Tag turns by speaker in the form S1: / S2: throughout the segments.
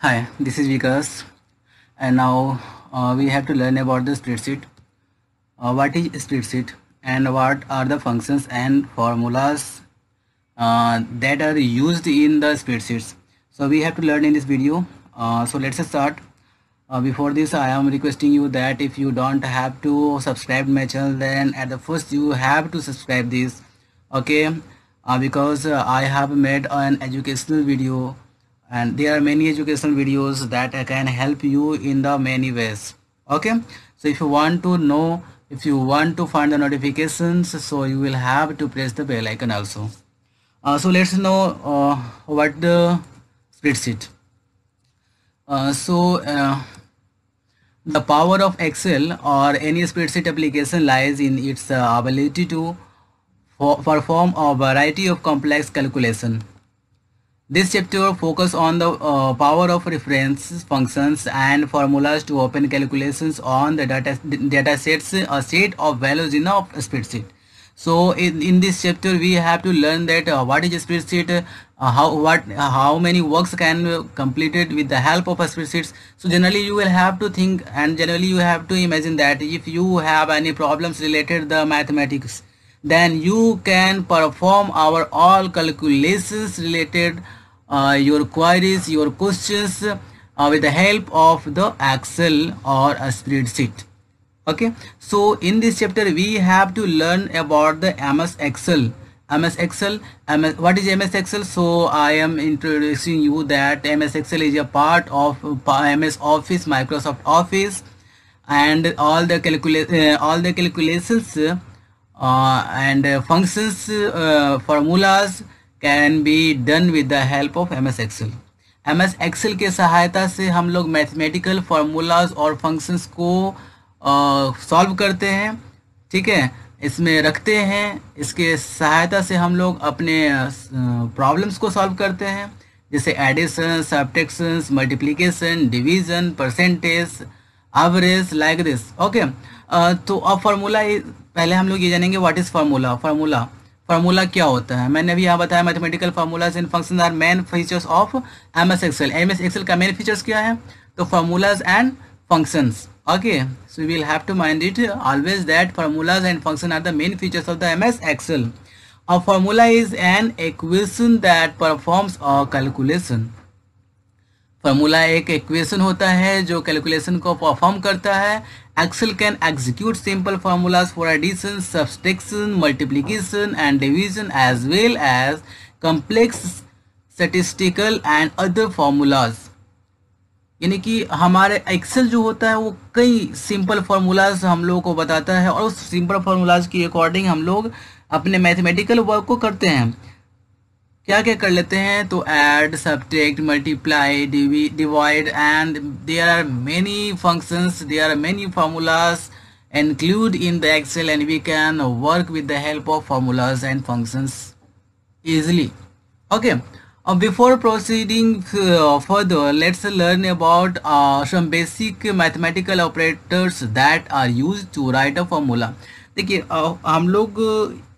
S1: Hi, this is Vikas and now uh, we have to learn about the spreadsheet. Uh, what is spreadsheet and what are the functions and formulas uh, that are used in the spreadsheets. So we have to learn in this video. Uh, so let's start. Uh, before this I am requesting you that if you don't have to subscribe my channel then at the first you have to subscribe this okay uh, because I have made an educational video and there are many educational videos that can help you in the many ways okay so if you want to know if you want to find the notifications so you will have to press the bell icon also uh, so let's know uh, what the spreadsheet uh, so uh, the power of excel or any spreadsheet application lies in its uh, ability to for perform a variety of complex calculation this chapter focus on the uh, power of reference functions and formulas to open calculations on the data, data sets, a uh, set of values in a spreadsheet. So in, in this chapter we have to learn that uh, what is a spreadsheet, uh, how what how many works can be completed with the help of a spreadsheet. So generally you will have to think and generally you have to imagine that if you have any problems related the mathematics then you can perform our all calculations related uh, your queries your questions uh, with the help of the excel or a spreadsheet okay so in this chapter we have to learn about the ms excel ms excel MS, what is ms excel so i am introducing you that ms excel is a part of uh, ms office microsoft office and all the calculate uh, all the calculations uh, Uh, and uh, functions uh, formulas can be done with the help of M S ms M S Excel के सहायता से हम लोग mathematical formulas और functions को solve करते हैं ठीक है इसमें रखते हैं इसके सहायता से हम लोग अपने प्रॉब्लम्स को सॉल्व करते हैं जैसे addition subtraction multiplication division percentage average like this okay तो अब फार्मूला पहले हम लोग ये जानेंगे what is formula formula formula क्या होता है मैंने अभी यहाँ बताया mathematical formulas in function are main features of M S Excel M S Excel का मेन फीचर्स क्या है तो formulas and functions okay so we will have to mind it always that formulas and function are the main features of the M S Excel a formula is an equation that performs a calculation formula एक equation होता है जो calculation को perform करता है Excel can execute simple formulas for addition subtraction multiplication and division as well as complex statistical and other formulas यानी कि हमारे एक्सेल जो होता है वो कई सिंपल फार्मूलाज हम लोगों को बताता है और उस सिंपल फार्मूलाज के अकॉर्डिंग हम लोग अपने मैथमेटिकल वर्क को करते हैं क्या क्या कर लेते हैं तो add subtract multiply divide and there are many functions there are many formulas include in the excel and we can work with the help of formulas and functions easily okay uh, before proceeding uh, further let's learn about uh, some basic mathematical operators that are used to write a formula देखिए हम लोग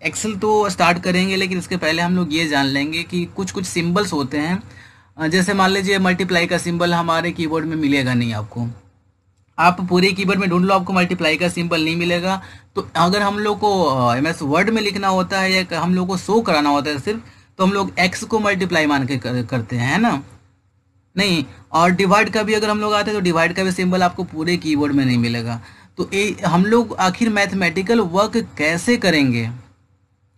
S1: Excel तो start करेंगे लेकिन इसके पहले हम लोग ये जान लेंगे कि कुछ कुछ सिंबल्स होते हैं जैसे मान लीजिए मल्टीप्लाई का सिंबल हमारे कीबोर्ड में मिलेगा नहीं आपको आप पूरे कीबोर्ड में ढूंढ लो आपको मल्टीप्लाई का सिंबल नहीं मिलेगा तो अगर हम लोग को एम एस वर्ड में लिखना होता है या हम लोग को शो कराना होता है सिर्फ तो हम लोग एक्स को मल्टीप्लाई मान के कर, करते हैं है ना नहीं और डिवाइड का भी अगर हम लोग आते हैं तो डिवाइड का भी सिंबल आपको पूरे कीबोर्ड में नहीं मिलेगा तो ए, हम लोग आखिर मैथमेटिकल वर्क कैसे करेंगे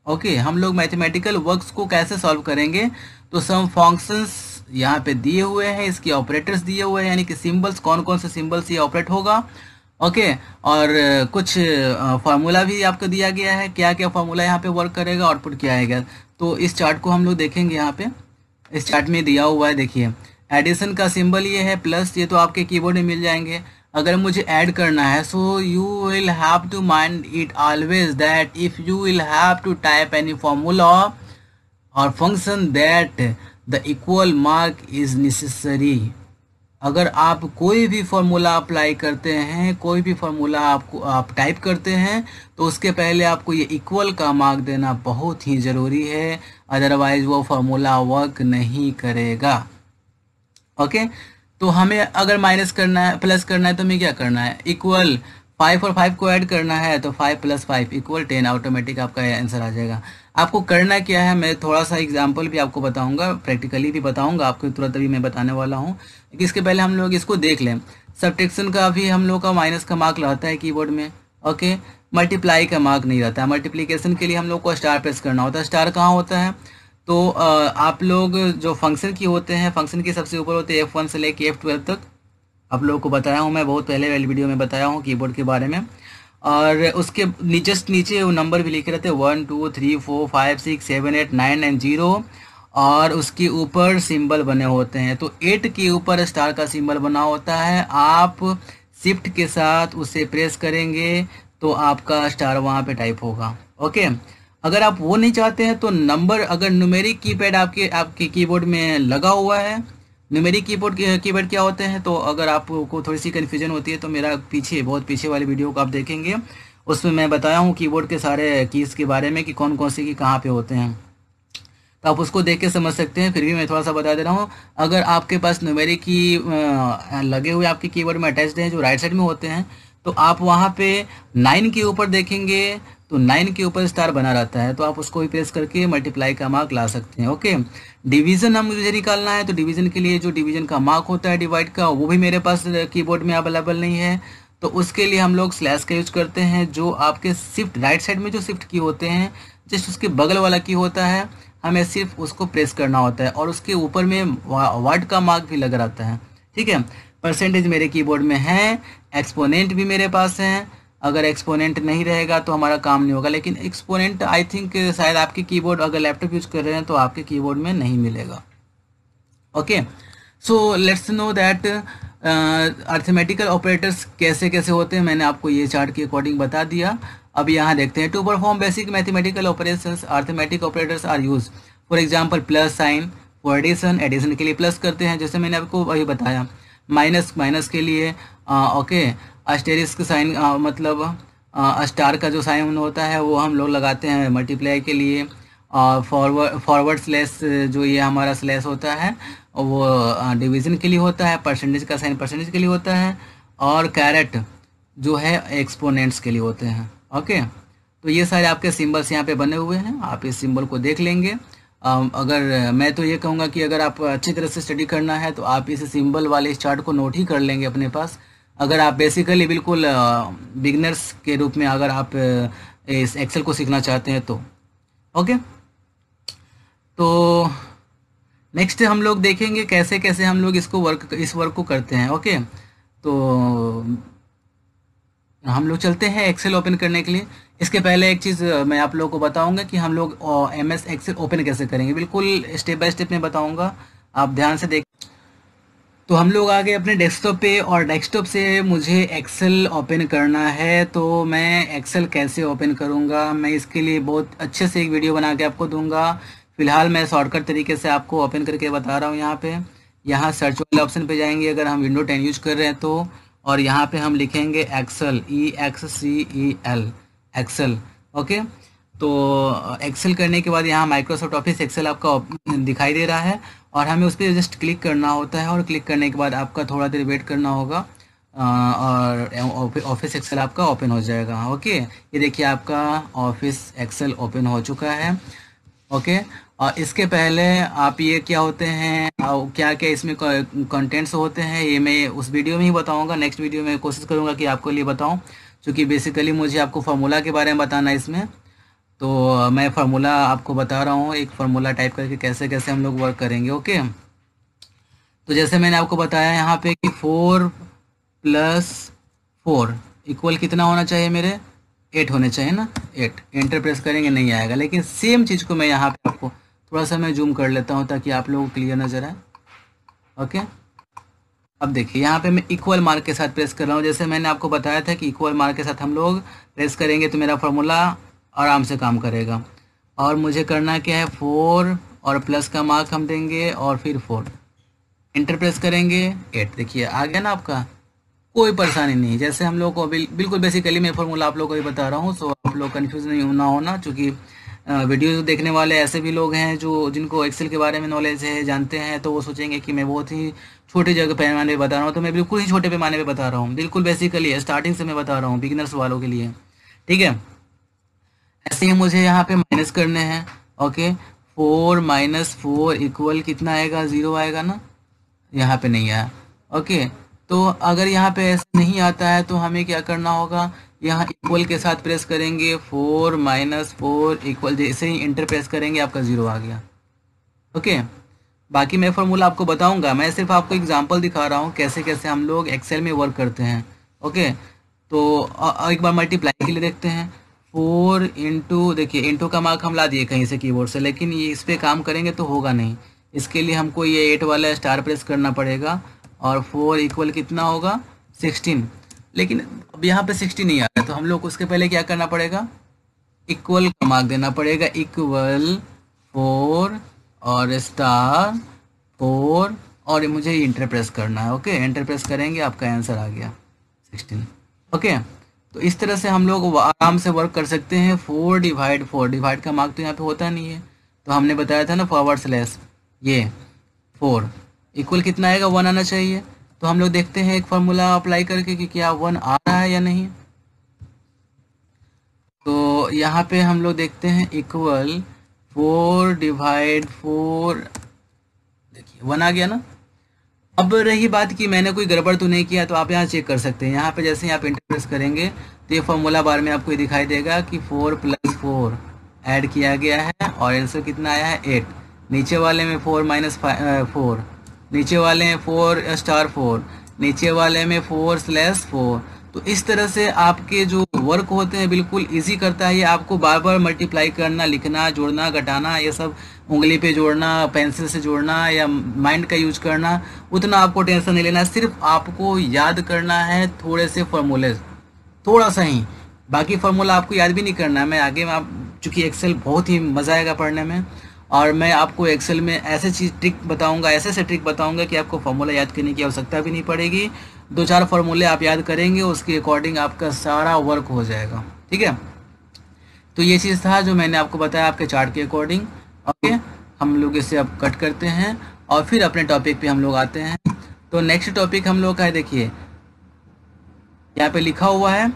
S1: ओके okay, हम लोग मैथमेटिकल वर्क्स को कैसे सॉल्व करेंगे तो सम फंक्शंस यहाँ पे दिए हुए हैं इसके ऑपरेटर्स दिए हुए हैं यानी कि सिंबल्स कौन कौन से सिंबल्स ये ऑपरेट होगा ओके okay, और कुछ फार्मूला भी आपको दिया गया है क्या क्या फार्मूला यहाँ पे वर्क करेगा आउटपुट क्या आएगा तो इस चार्ट को हम लोग देखेंगे यहाँ पे इस चार्ट में दिया हुआ है देखिए एडिशन का सिंबल ये है प्लस ये तो आपके कीबोर्ड में मिल जाएंगे अगर मुझे ऐड करना है so you will have to mind it always that if you will have to type any formula और function that the equal mark is necessary अगर आप कोई भी फार्मूला अप्लाई करते हैं कोई भी फार्मूला आपको आप टाइप करते हैं तो उसके पहले आपको ये इक्वल का मार्क देना बहुत ही ज़रूरी है अदरवाइज़ वो फार्मूला वर्क नहीं करेगा ओके okay? तो हमें अगर माइनस करना है प्लस करना है तो हमें क्या करना है इक्वल फाइव और फाइव को ऐड करना है तो five plus five equal ten automatic आपका आंसर आ जाएगा आपको करना क्या है मैं थोड़ा सा एग्जाम्पल भी आपको बताऊंगा प्रैक्टिकली भी बताऊंगा आपको तुरंत अभी मैं बताने वाला हूँ इसके पहले हम लोग इसको देख लें सब्टेक्शन का भी हम लोग का माइनस का मार्क रहता है की में ओके मल्टीप्लाई का मार्क नहीं रहता है मल्टीप्लीकेशन के लिए हम लोग को स्टार प्रेस करना होता है स्टार कहाँ होता है तो आप लोग जो फंक्शन की होते हैं फंक्शन के सबसे ऊपर होते हैं एफ वन से लेके एफ ट्वेल्व तक आप लोगों को बताया हूँ मैं बहुत पहले वाली वीडियो में बताया हूँ कीबोर्ड के बारे में और उसके नीचे नीचे नंबर भी लिखे रहते हैं one two three four five six seven eight nine nine zero और उसके ऊपर सिंबल बने होते हैं तो एट के ऊपर स्टार का सिंबल बना होता है आप शिफ्ट के साथ उसे प्रेस करेंगे तो आपका स्टार वहाँ पे टाइप होगा ओके अगर आप वो नहीं चाहते हैं तो नंबर अगर न्यूमेरिक कीपैड आपके आपके कीबोर्ड में लगा हुआ है न्यूमेरिक कीबोर्ड कीपैड क्या होते हैं तो अगर आपको थोड़ी सी कन्फ्यूजन होती है तो मेरा पीछे बहुत पीछे वाली वीडियो को आप देखेंगे उसमें मैं बताया हूँ कीबोर्ड के सारे कीज़ के बारे में कि कौन कौन से की कहाँ पे होते हैं तो आप उसको देख के समझ सकते हैं फिर भी मैं थोड़ा सा बता दे रहा हूँ अगर आपके पास न्यूमेरिक की लगे हुए आपके कीबोर्ड में अटैच्ड हैं जो राइट साइड में होते हैं तो आप वहाँ पे नाइन के ऊपर देखेंगे तो नाइन के ऊपर स्टार बना रहता है तो आप उसको भी प्रेस करके मल्टीप्लाई का मार्क ला सकते हैं ओके डिवीजन हम मुझे निकालना है तो डिवीजन के लिए जो डिवीजन का मार्क होता है डिवाइड का वो भी मेरे पास कीबोर्ड uh, में अवेलेबल नहीं है तो उसके लिए हम लोग स्लैश का यूज करते हैं जो आपके शिफ्ट राइट साइड में जो शिफ्ट की होते हैं जस्ट उसके बगल वाला की होता है हमें सिर्फ उसको प्रेस करना होता है और उसके ऊपर में वर्ड का मार्क भी लग रहा है ठीक है परसेंटेज मेरे कीबोर्ड में है एक्सपोनेंट भी मेरे पास हैं अगर एक्सपोनेंट नहीं रहेगा तो हमारा काम नहीं होगा लेकिन एक्सपोनेंट आई थिंक शायद आपके कीबोर्ड अगर लैपटॉप यूज कर रहे हैं तो आपके कीबोर्ड में नहीं मिलेगा okay so let's know that arithmetical operators कैसे कैसे होते हैं मैंने आपको ये चार्ट के अकॉर्डिंग बता दिया अब यहाँ देखते हैं to perform basic mathematical operation arithmetic operators are use for example plus sign for addition addition के लिए प्लस करते हैं जैसे मैंने आपको अभी बताया माइनस माइनस के लिए ओके uh, अस्टेरिस्क साइन मतलब स्टार का जो साइन होता है वो हम लोग लगाते हैं मल्टीप्लाई के लिए और फॉरवर्ड फॉरवर्ड स्लेस जो ये हमारा स्लेस होता है वो डिवीजन के लिए होता है परसेंटेज का साइन परसेंटेज के लिए होता है और कैरेट जो है एक्सपोनेंट्स के लिए होते हैं ओके तो ये सारे आपके सिंबल्स यहाँ पे बने हुए हैं आप इस सिंबल को देख लेंगे अगर मैं तो ये कहूँगा कि अगर आप अच्छी तरह से स्टडी करना है तो आप इस सिंबल वाले इस चार्ट को नोट ही कर लेंगे अपने पास अगर आप बेसिकली बिल्कुल बिगनर्स के रूप में अगर आप इस एक्सेल को सीखना चाहते हैं तो ओके तो नेक्स्ट हम लोग देखेंगे कैसे कैसे हम लोग इसको वर्क इस वर्क को करते हैं ओके तो हम लोग चलते हैं एक्सेल ओपन करने के लिए इसके पहले एक चीज़ मैं आप लोगों को बताऊंगा कि हम लोग एम एस एक्सेल ओपन कैसे करेंगे बिल्कुल स्टेप बाय स्टेप में बताऊंगा आप ध्यान से देख तो हम लोग आगे अपने डेस्कटॉप पे और डेस्कटॉप से मुझे एक्सेल ओपन करना है तो मैं एक्सेल कैसे ओपन करूँगा मैं इसके लिए बहुत अच्छे से एक वीडियो बना के आपको दूंगा फिलहाल मैं शॉर्टकट तरीके से आपको ओपन करके बता रहा हूँ यहाँ पे यहाँ सर्च वाले ऑप्शन पे जाएंगे अगर हम विंडो टेन यूज कर रहे हैं तो और यहाँ पे हम लिखेंगे Excel E X C E L Excel okay तो एक्सेल करने के बाद यहाँ माइक्रोसॉफ्ट ऑफिस एक्सेल आपका दिखाई दे रहा है और हमें उस पर जस्ट क्लिक करना होता है और क्लिक करने के बाद आपका थोड़ा देर वेट करना होगा और ऑफिस एक्सेल आपका ओपन हो जाएगा ओके ये देखिए आपका ऑफिस एक्सेल ओपन हो चुका है ओके और इसके पहले आप ये क्या होते हैं क्या क्या इसमें कंटेंट्स होते हैं ये मैं उस वीडियो में ही बताऊंगा नेक्स्ट वीडियो में कोशिश करूंगा कि आपको लिए बताऊं क्योंकि बेसिकली मुझे आपको फॉर्मूला के बारे में बताना है इसमें तो मैं फार्मूला आपको बता रहा हूँ एक फार्मूला टाइप करके कैसे कैसे हम लोग वर्क करेंगे ओके तो जैसे मैंने आपको बताया यहाँ पे कि फोर प्लस फोर इक्वल कितना होना चाहिए मेरे एट होने चाहिए ना एट एंटर प्रेस करेंगे नहीं आएगा लेकिन सेम चीज़ को मैं यहाँ पे आपको थोड़ा सा मैं जूम कर लेता हूँ ताकि आप लोगों को क्लियर नज़र आए ओके अब देखिए यहाँ पे मैं इक्वल मार्क के साथ प्रेस कर रहा हूँ जैसे मैंने आपको बताया था कि इक्वल मार्क के साथ हम लोग प्रेस करेंगे तो मेरा फॉर्मूला आराम से काम करेगा और मुझे करना क्या है फोर और प्लस का मार्क हम देंगे और फिर फोर इंटरप्रेस करेंगे एट देखिए आ गया ना आपका कोई परेशानी नहीं जैसे हम लोग को बिल, बिल्कुल बेसिकली मैं फॉर्मूला आप लोग को भी बता रहा हूँ सो आप लोग कन्फ्यूज नहीं होना होना चूँकि वीडियो देखने वाले ऐसे भी लोग हैं जो जिनको एक्सेल के बारे में नॉलेज है जानते हैं तो वो सोचेंगे कि मैं बहुत ही छोटे जगह पैमाने पर बता रहा हूँ तो मैं बिल्कुल ही छोटे पैमाने पर बता रहा हूँ बिल्कुल बेसिकली स्टार्टिंग से मैं बता रहा हूँ बिगिनर्स वालों के लिए ठीक है ऐसे ही मुझे यहाँ पे माइनस करने हैं okay four minus four equal कितना आएगा ज़ीरो आएगा ना यहाँ पे नहीं आया ओके तो अगर यहाँ पे ऐसा नहीं आता है तो हमें क्या करना होगा यहाँ इक्वल के साथ प्रेस करेंगे फोर माइनस फोर इक्वल जैसे ही इंटर प्रेस करेंगे आपका ज़ीरो आ गया ओके बाकी मैं फॉर्मूला आपको बताऊंगा मैं सिर्फ आपको एग्जांपल दिखा रहा हूँ कैसे कैसे हम लोग एक्सेल में वर्क करते हैं ओके तो एक बार मल्टीप्लाई के लिए देखते हैं फोर इंटू देखिए इंटू का मार्क हम ला दिए कहीं से कीबोर्ड से लेकिन ये इस पर काम करेंगे तो होगा नहीं इसके लिए हमको ये एट वाला स्टार प्रेस करना पड़ेगा और फोर इक्वल कितना होगा सिक्सटीन लेकिन अब यहाँ पे सिक्सटीन नहीं आ रहा तो हम लोग उसके पहले क्या करना पड़ेगा इक्वल का मार्क देना पड़ेगा इक्वल फोर और स्टार फोर और मुझे इंटर प्रेस करना है ओके इंटर प्रेस करेंगे आपका आंसर आ गया सिक्सटीन ओके तो इस तरह से हम लोग आराम से वर्क कर सकते हैं फोर डिवाइड फोर डिवाइड का मार्क तो यहाँ पे होता नहीं है तो हमने बताया था ना फॉरवर्ड स्लैश ये फोर इक्वल कितना आएगा वन आना चाहिए तो हम लोग देखते हैं एक फॉर्मूला अप्लाई करके कि क्या वन आ रहा है या नहीं तो यहाँ पे हम लोग देखते हैं इक्वल फोर डिवाइड फोर देखिए वन आ गया ना अब रही बात कि मैंने कोई गड़बड़ तो नहीं किया तो आप यहाँ चेक कर सकते हैं यहाँ पे जैसे ही आप इंटरप्रेस करेंगे तो ये फॉर्मूला बार में आपको दिखाई देगा कि फोर प्लस फोर एड किया गया है और आंसर कितना आया है एट नीचे वाले में फोर माइनस फोर नीचे वाले में फोर स्टार फोर नीचे वाले में फोर स्लेस फोर तो इस तरह से आपके जो वर्क होते हैं बिल्कुल इजी करता है ये आपको बार बार मल्टीप्लाई करना लिखना जोड़ना घटाना ये सब उंगली पे जोड़ना पेंसिल से जोड़ना या माइंड का यूज करना उतना आपको टेंशन नहीं लेना सिर्फ आपको याद करना है थोड़े से फॉर्मूले थोड़ा सा ही बाकी फार्मूला आपको याद भी नहीं करना है मैं आगे आप चूँकि एक्सेल बहुत ही मज़ा आएगा पढ़ने में और मैं आपको एक्सेल में ऐसे चीज़ ट्रिक बताऊंगा ऐसे ऐसे ट्रिक बताऊंगा कि आपको फार्मूला याद करने की आवश्यकता भी नहीं पड़ेगी दो चार फार्मूले आप याद करेंगे उसके अकॉर्डिंग आपका सारा वर्क हो जाएगा ठीक है तो ये चीज़ था जो मैंने आपको बताया आपके चार्ट के अकॉर्डिंग ओके हम लोग इसे अब कट करते हैं और फिर अपने टॉपिक पे हम लोग आते हैं तो नेक्स्ट टॉपिक हम लोग का है देखिए यहाँ पे लिखा हुआ है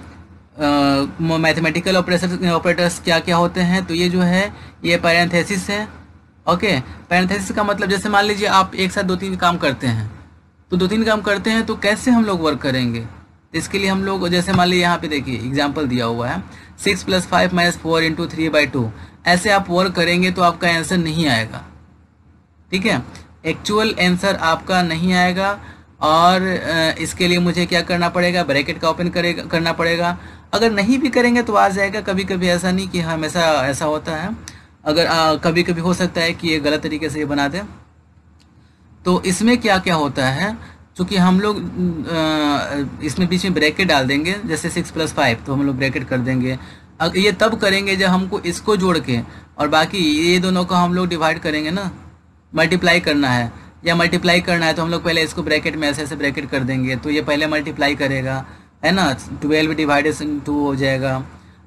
S1: मैथमेटिकल ऑपरेशन ऑपरेटर्स क्या क्या होते हैं तो ये जो है ये पैरेंथेसिस है ओके पैरेंथेसिस का मतलब जैसे मान लीजिए आप एक साथ दो तीन काम करते हैं तो दो तीन काम करते हैं तो कैसे हम लोग वर्क करेंगे इसके लिए हम लोग जैसे मान लीजिए यहाँ पे देखिए एग्जाम्पल दिया हुआ है six plus five minus four into three by two ऐसे आप वर्क करेंगे तो आपका आंसर नहीं आएगा ठीक है एक्चुअल आंसर आपका नहीं आएगा और इसके लिए मुझे क्या करना पड़ेगा ब्रैकेट का ओपन करेगा करना पड़ेगा अगर नहीं भी करेंगे तो आ जाएगा कभी कभी ऐसा नहीं कि हमेशा ऐसा होता है अगर आ, कभी कभी हो सकता है कि ये गलत तरीके से ये बना दें तो इसमें क्या क्या होता है चूँकि हम लोग इसमें बीच में ब्रैकेट डाल देंगे जैसे सिक्स प्लस फाइव तो हम लोग ब्रैकेट कर देंगे अब ये तब करेंगे जब हमको इसको जोड़ के और बाकी ये दोनों को हम लोग डिवाइड करेंगे ना मल्टीप्लाई करना है या मल्टीप्लाई करना है तो हम लोग पहले इसको ब्रैकेट में ऐसे ऐसे ब्रैकेट कर देंगे तो ये पहले मल्टीप्लाई करेगा है ना ट्वेल्व डिवाइडेशन टू हो जाएगा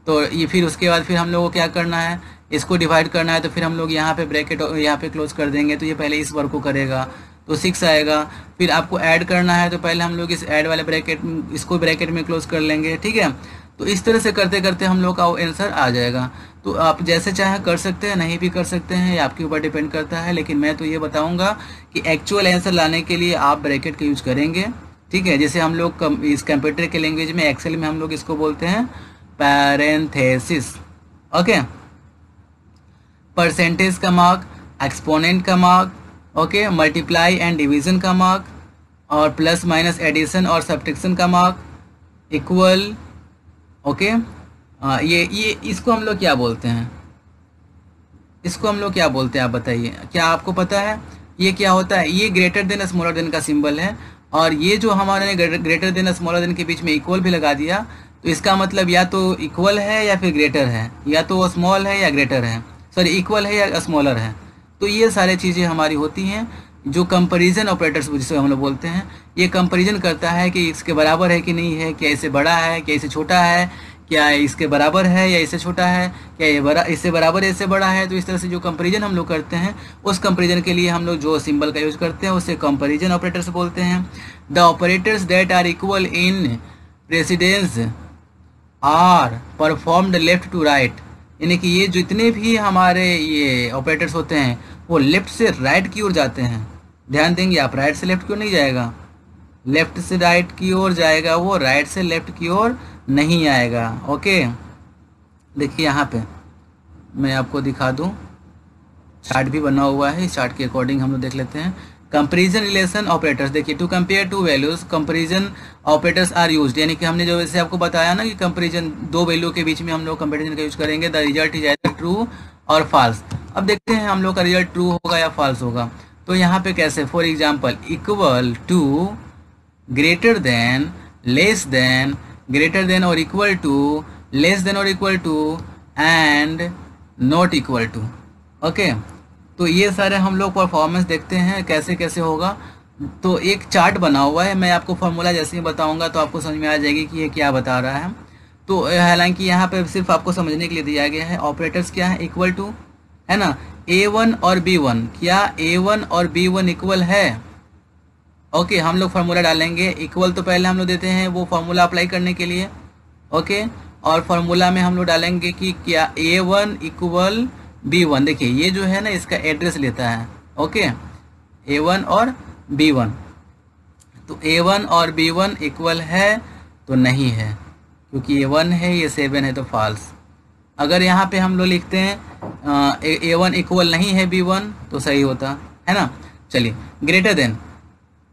S1: तो ये फिर उसके बाद फिर हम लोग को क्या करना है इसको डिवाइड करना है तो फिर हम लोग यहाँ पे ब्रैकेट यहाँ पे क्लोज कर देंगे तो ये पहले इस वर्क को करेगा तो सिक्स आएगा फिर आपको ऐड करना है तो पहले हम लोग इस ऐड वाले ब्रैकेट इसको ब्रैकेट में क्लोज कर लेंगे ठीक है तो इस तरह से करते करते हम लोग का वो आंसर आ जाएगा तो आप जैसे चाहे कर सकते हैं नहीं भी कर सकते हैं ये आपके ऊपर डिपेंड करता है लेकिन मैं तो ये बताऊंगा कि एक्चुअल आंसर लाने के लिए आप ब्रैकेट का यूज करेंगे ठीक है जैसे हम लोग कम, इस कंप्यूटर के लैंग्वेज में एक्सेल में हम लोग इसको बोलते हैं पैरेंथेसिस ओके परसेंटेज का मार्क एक्सपोनेंट का mark okay multiply and division का मार्क और प्लस माइनस एडिशन और सब्ट्रैक्शन का मार्क इक्वल ओके ये ये इसको हम लोग क्या बोलते हैं इसको हम लोग क्या बोलते हैं आप बताइए क्या आपको पता है ये क्या होता है ये ग्रेटर देन स्मॉलर देन का सिंबल है और ये जो हमारे ने ग्रेटर देन स्मॉलर देन के बीच में इक्वल भी लगा दिया तो इसका मतलब या तो इक्वल है या फिर ग्रेटर है या तो वो स्मॉल है या ग्रेटर है सॉरी इक्वल है या स्मॉलर है तो ये सारी चीज़ें हमारी होती हैं जो कंपैरिजन ऑपरेटर्स जिसे हम लोग बोलते हैं ये कंपैरिजन करता है कि इसके बराबर है कि नहीं है क्या इसे बड़ा है क्या इसे छोटा है क्या इसके बराबर है या इसे छोटा है क्या ये बरा इससे बराबर इससे बड़ा है तो इस तरह से जो कंपेरिजन हम लोग करते हैं उस कंपेरिजन के लिए हम लोग जो सिंबल का यूज करते हैं उसे कंपेरिजन ऑपरेटर्स बोलते हैं the operators that are equal in precedence are performed left to right यानी कि ये जितने भी हमारे ये ऑपरेटर्स होते हैं वो लेफ्ट से राइट की ओर जाते हैं ध्यान देंगे आप राइट से लेफ्ट की ओर नहीं जाएगा लेफ्ट से राइट की ओर जाएगा वो राइट से लेफ्ट की ओर नहीं आएगा ओके देखिए यहाँ पे मैं आपको दिखा दूँ चार्ट भी बना हुआ है इस चार्ट के अकॉर्डिंग हम लोग देख लेते हैं कंपेरिजन रिलेशन ऑपरेटर्स देखिए to compare two values comparison operators are use यानी कि हमने जो वैसे आपको बताया ना कि कंपेरिजन दो वैल्यू के बीच में हम लोग कंपेरिजन का यूज करेंगे the result is either true और फॉल्स अब देखते हैं हम लोग का रिजल्ट ट्रू होगा या फॉल्स होगा तो यहाँ पे कैसे for example equal to greater than less than greater than और इक्वल टू लेस देन और equal to and not equal to okay तो ये सारे हम लोग परफॉर्मेंस देखते हैं कैसे कैसे होगा तो एक चार्ट बना हुआ है मैं आपको फार्मूला जैसे ही बताऊंगा तो आपको समझ में आ जाएगी कि ये क्या बता रहा है तो हालांकि यहाँ पे सिर्फ आपको समझने के लिए दिया गया है ऑपरेटर्स क्या है इक्वल टू है ना ए वन और बी वन क्या ए वन और बी वन इक्वल है ओके हम लोग फार्मूला डालेंगे इक्वल तो पहले हम लोग देते हैं वो फार्मूला अप्लाई करने के लिए ओके और फार्मूला में हम लोग डालेंगे कि क्या A one equal B one देखिए ये जो है ना इसका एड्रेस लेता है ओके ए वन और बी वन तो ए वन और बी वन इक्वल है तो नहीं है क्योंकि ए वन है ये सेवन है तो फॉल्स अगर यहाँ पे हम लोग लिखते हैं ए वन इक्वल नहीं है बी वन तो सही होता है ना चलिए ग्रेटर देन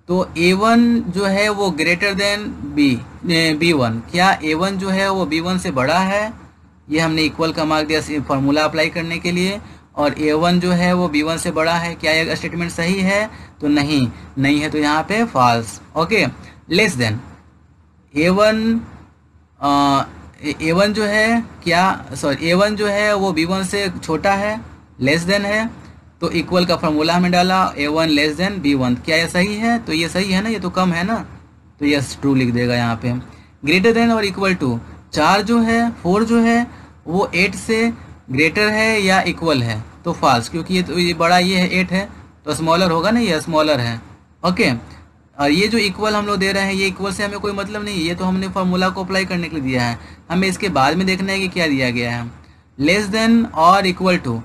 S1: तो ए वन जो है वो greater than B B one क्या ए वन जो है वो बी वन से बड़ा है ये हमने इक्वल का मार्क दिया फार्मूला अप्लाई करने के लिए और ए वन जो है वो बी वन से बड़ा है क्या ये स्टेटमेंट सही है तो नहीं नहीं है तो यहाँ पे false okay less than A one A one जो है क्या सॉरी ए वन जो है वो बी वन से छोटा है लेस देन है तो इक्वल का फॉर्मूला हमें डाला A one less than B one क्या यह सही है तो ये सही है ना ये तो कम है ना तो यस ट्रू लिख देगा यहाँ पे ग्रेटर देन और इक्वल टू चार जो है फोर जो है वो एट से ग्रेटर है या इक्वल है तो फॉल्स क्योंकि ये तो ये बड़ा ये है एट है तो स्मॉलर होगा ना ये स्मॉलर है ओके और ये जो इक्वल हम लोग दे रहे हैं ये इक्वल से हमें कोई मतलब नहीं है ये तो हमने फार्मूला को अप्लाई करने के लिए दिया है हमें इसके बाद में देखना है कि क्या दिया गया है लेस देन और इक्वल टू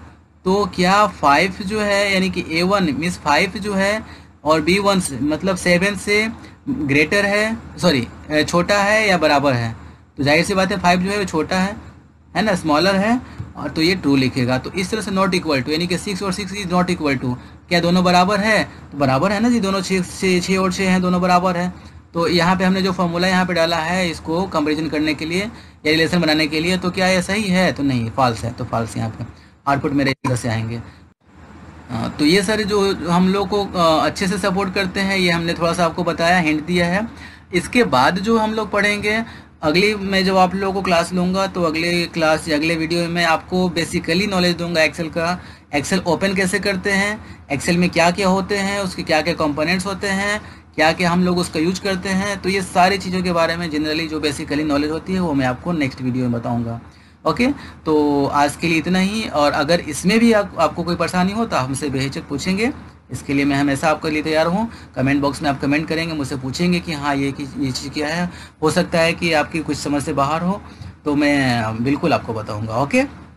S1: तो क्या फाइव जो है यानी कि ए वन मीन्स फाइव जो है और बी वन मतलब सेवन से ग्रेटर है सॉरी छोटा है या बराबर है तो जाहिर सी बात है फाइव जो है वो छोटा है है ना स्मॉलर है और तो ये ट्रू लिखेगा तो इस तरह से नॉट इक्वल टू यानी कि सिक्स और six is not equal to क्या दोनों बराबर है तो बराबर है ना जी दोनों छः छः और छः हैं दोनों बराबर है तो यहाँ पे हमने जो फॉर्मूला यहाँ पे डाला है इसको कंपेरिजन करने के लिए या रिलेशन बनाने के लिए तो क्या यह सही है तो नहीं फॉल्स है तो फॉल्स यहाँ पे आउटपुट मेरे इधर से आएंगे तो ये सारे जो हम लोग को अच्छे से सपोर्ट करते हैं ये हमने थोड़ा सा आपको बताया हिंट दिया है इसके बाद जो हम लोग पढ़ेंगे अगली मैं जब आप लोगों को क्लास लूँगा तो अगले क्लास या अगले वीडियो में आपको बेसिकली नॉलेज दूंगा एक्सेल का एक्सेल ओपन कैसे करते हैं एक्सेल में क्या क्या होते हैं उसके क्या क्या कंपोनेंट्स होते हैं क्या क्या हम लोग उसका यूज करते हैं तो ये सारी चीज़ों के बारे में जनरली जो बेसिकली नॉलेज होती है वो मैं आपको नेक्स्ट वीडियो में बताऊँगा ओके तो आज के लिए इतना ही और अगर इसमें भी आप, आपको कोई परेशानी हो तो हमसे बेहिचक पूछेंगे इसके लिए मैं हमेशा आपके लिए तैयार हूँ कमेंट बॉक्स में आप कमेंट करेंगे मुझसे पूछेंगे कि हाँ ये ये चीज़ क्या है हो सकता है कि आपकी कुछ समझ से बाहर हो तो मैं बिल्कुल आपको बताऊँगा ओके